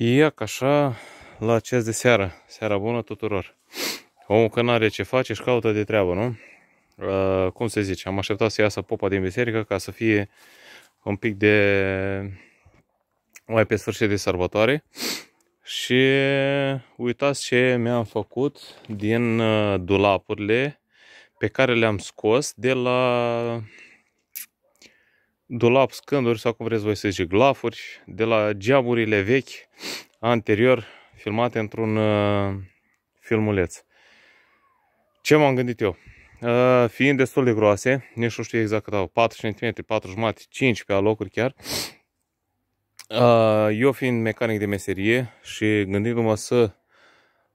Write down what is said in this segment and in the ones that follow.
Iac așa la acest de seară. Seara bună tuturor. Omul că n-are ce face și caută de treabă, nu? Uh, cum se zice, am așteptat să iasă popa din biserică ca să fie un pic de mai pe sfârșit de sărbătoare și uitați ce mi-am făcut din uh, dulapurile pe care le-am scos de la dulap, scânduri sau cum vreți voi să zic, glafuri, de la geamurile vechi anterior filmate într-un uh, filmuleț. Ce m-am gândit eu? Uh, fiind destul de groase, nici nu știu exact cât au, 4 cm, 4 jumate, 5 pe alocuri chiar, uh, eu fiind mecanic de meserie și gândindu-mă să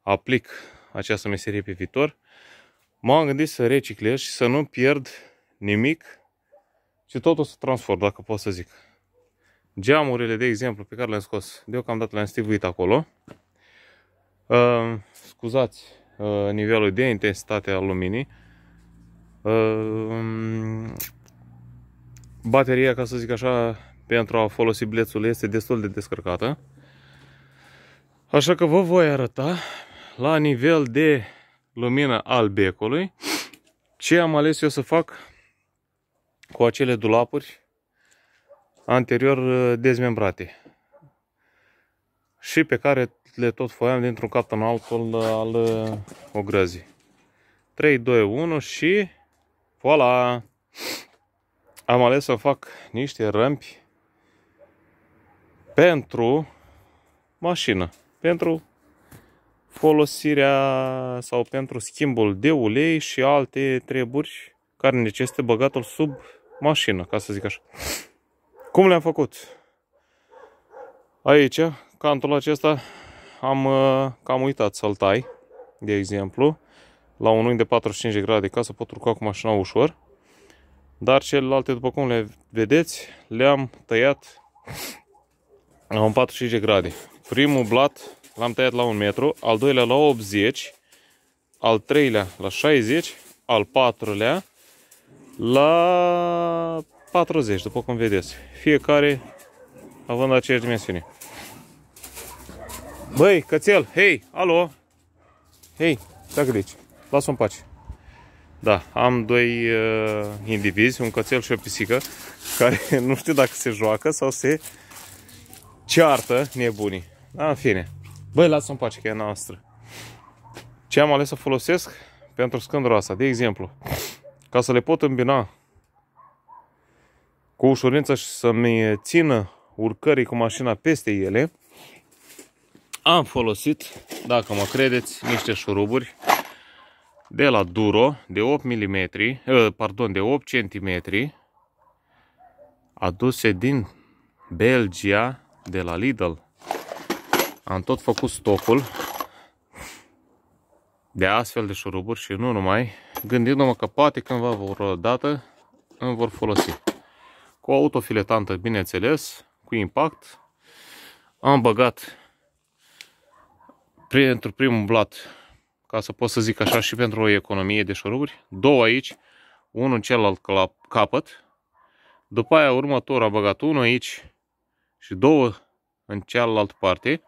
aplic această meserie pe viitor, m-am gândit să reciclez și să nu pierd nimic și totul se transform dacă pot să zic. Geamurile, de exemplu, pe care le-am scos, deocamdată le-am stivuit acolo. Uh, scuzați uh, nivelul de intensitate al luminii. Uh, bateria, ca să zic așa, pentru a folosi blețul este destul de descărcată. Așa că vă voi arăta la nivel de lumină al becului ce am ales eu să fac cu acele dulapuri anterior uh, dezmembrate și pe care le tot foiam dintr-un cap în altul uh, al ogrăzii. 3, 2, 1 și voilà! Am ales să fac niște rampi pentru mașină, pentru folosirea sau pentru schimbul de ulei și alte treburi care necesită băgatul sub mașină, ca să zic așa. Cum le-am făcut? Aici, cantul acesta, am uh, cam uitat să-l tai, de exemplu, la un unghi de 45 grade, ca să pot urca cu mașina ușor. Dar celelalte, după cum le vedeți, le-am tăiat la un 45 grade. Primul blat l-am tăiat la 1 metru, al doilea la 80, al treilea la 60, al patrulea la 40, după cum vedeți. Fiecare având aceeași dimensiune. Băi, cățel, hei, alo! Hei, dacă deci, lasă-o în pace. Da, am doi uh, indivizi, un cățel și o pisică, care nu știu dacă se joacă sau se ceartă nebunii. Da, în fine. Băi, lasă-o în pace, că e noastră. Ce am ales să folosesc pentru scândura asta, de exemplu, ca să le pot îmbina cu ușurință și să-mi țină urcării cu mașina peste ele, am folosit, dacă mă credeți, niște șuruburi de la Duro, de 8 mm, ă, pardon, de 8 cm, aduse din Belgia, de la Lidl. Am tot făcut stocul de astfel de șuruburi și nu numai, gândindu-mă că poate cândva vor o dată îmi vor folosi cu o autofiletantă, bineînțeles, cu impact. Am băgat pentru primul blat, ca să pot să zic așa și pentru o economie de șuruburi, două aici, unul în celălalt capăt, după aia următor a băgat unul aici și două în cealaltă parte,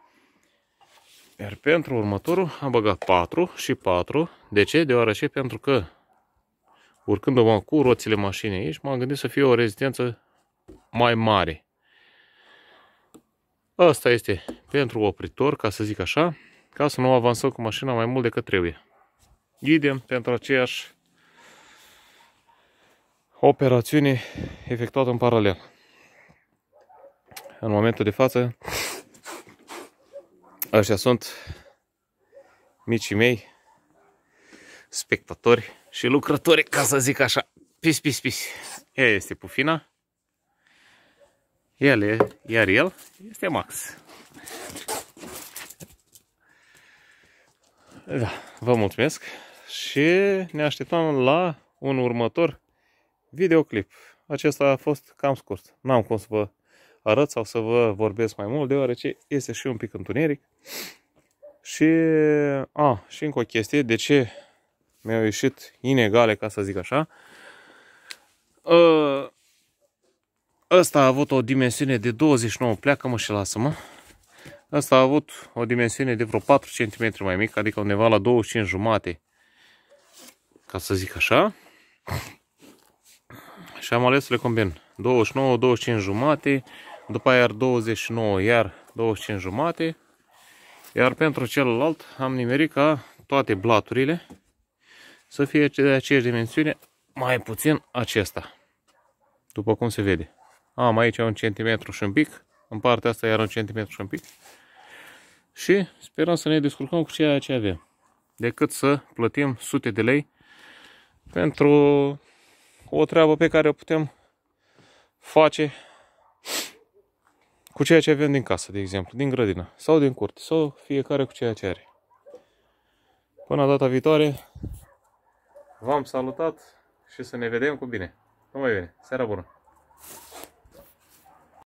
iar pentru următorul am băgat 4 și 4. De ce? Deoarece pentru că urcându-mă cu roțile mașinii aici, m-am gândit să fie o rezistență mai mare. Asta este pentru opritor, ca să zic așa, ca să nu avansăm cu mașina mai mult decât trebuie. Idem pentru aceeași operațiune efectuată în paralel. În momentul de față, așa sunt micii mei spectatori și lucrători, ca să zic așa. Pis, pis, pis. Ea este pufina. El e, iar el este Max. Da, vă mulțumesc și ne așteptăm la un următor videoclip. Acesta a fost cam scurt. N-am cum să vă arăt sau să vă vorbesc mai mult, deoarece este și un pic întuneric. Și, a, și încă o chestie, de ce mi-au ieșit inegale, ca să zic așa. Uh, Ăsta a avut o dimensiune de 29, pleacă-mă și lasă-mă. Ăsta a avut o dimensiune de vreo 4 cm mai mic, adică undeva la 25 jumate, ca să zic așa. Și am ales să le combin 29, 25 jumate, după iar 29, iar 25 jumate. Iar pentru celălalt am nimerit ca toate blaturile să fie de aceeași dimensiune, mai puțin acesta, după cum se vede. Am aici un centimetru și un pic, în partea asta iar un centimetru și un pic. Și sperăm să ne descurcăm cu ceea ce avem. Decât să plătim sute de lei pentru o treabă pe care o putem face cu ceea ce avem din casă, de exemplu, din grădină sau din curte, sau fiecare cu ceea ce are. Până data viitoare, v-am salutat și să ne vedem cu bine. Numai bine, seara bună!